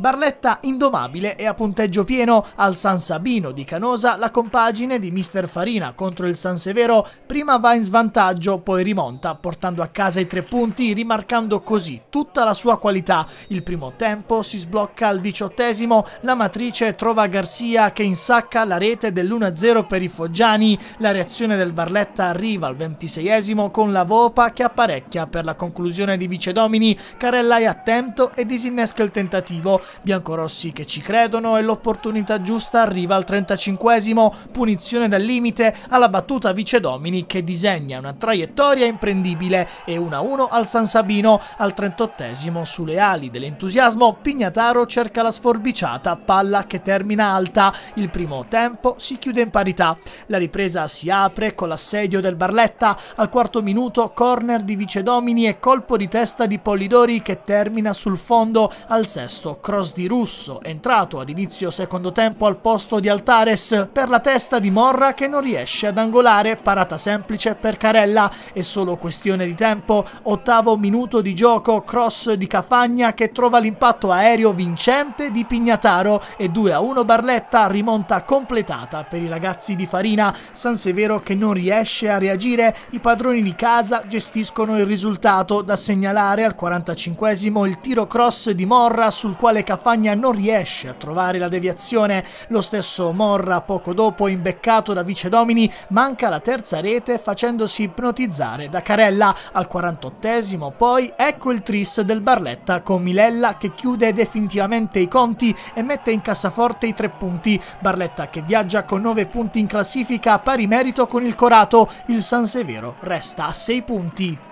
Barletta indomabile e a punteggio pieno al San Sabino di Canosa la compagine di Mister Farina contro il San Severo prima va in svantaggio poi rimonta portando a casa i tre punti rimarcando così tutta la sua qualità. Il primo tempo si sblocca al diciottesimo, la matrice trova Garcia che insacca la rete dell'1-0 per i foggiani, la reazione del Barletta arriva al ventiseiesimo con la Vopa che apparecchia per la conclusione di Vicedomini, Carella è attento e disinnesca il tentativo, biancorossi che ci credono e l'opportunità giusta arriva al 35esimo, punizione dal limite alla battuta vice domini che disegna una traiettoria imprendibile e 1-1 al San Sabino, al 38esimo sulle ali dell'entusiasmo Pignataro cerca la sforbiciata palla che termina alta, il primo tempo si chiude in parità, la ripresa si apre con l'assedio del Barletta, al quarto minuto corner di vice domini e colpo di testa di Pollidori che termina sul fondo al sesto cross cross di Russo, entrato ad inizio secondo tempo al posto di Altares, per la testa di Morra che non riesce ad angolare, parata semplice per Carella, è solo questione di tempo, ottavo minuto di gioco, cross di Cafagna che trova l'impatto aereo vincente di Pignataro e 2 a 1 Barletta rimonta completata per i ragazzi di Farina, San Severo che non riesce a reagire, i padroni di casa gestiscono il risultato, da segnalare al 45 esimo il tiro cross di Morra sul quale quale Cafagna non riesce a trovare la deviazione. Lo stesso Morra poco dopo, imbeccato da vicedomini, manca la terza rete facendosi ipnotizzare da Carella. Al 48esimo poi ecco il tris del Barletta con Milella che chiude definitivamente i conti e mette in cassaforte i tre punti. Barletta che viaggia con 9 punti in classifica a pari merito con il Corato. Il San Severo resta a 6 punti.